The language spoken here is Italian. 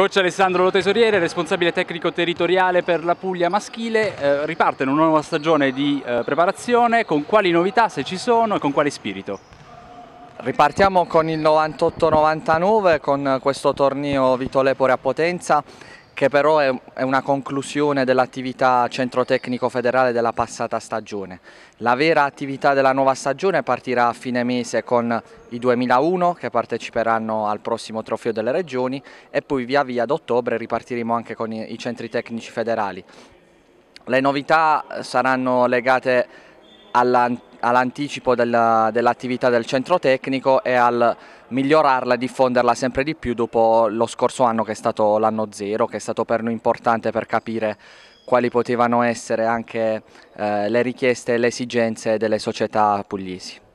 Coach Alessandro Lo Tesoriere, responsabile tecnico territoriale per la Puglia maschile, eh, riparte una nuova stagione di eh, preparazione, con quali novità se ci sono e con quale spirito? Ripartiamo con il 98-99 con questo torneo Vito Lepore a Potenza che però è, una conclusione dell'attività centro tecnico federale della passata stagione. La vera attività della nuova stagione partirà a fine mese con i 2001 che parteciperanno al prossimo trofeo delle regioni e poi via via ad ottobre ripartiremo anche con i centri tecnici federali. Le novità eh, saranno legate all'anticipo dell'attività dell del centro tecnico e al migliorarla e diffonderla sempre di più dopo lo scorso anno che è stato l'anno zero, che è stato per noi importante per capire quali potevano essere anche eh, le richieste e le esigenze delle società pugliesi.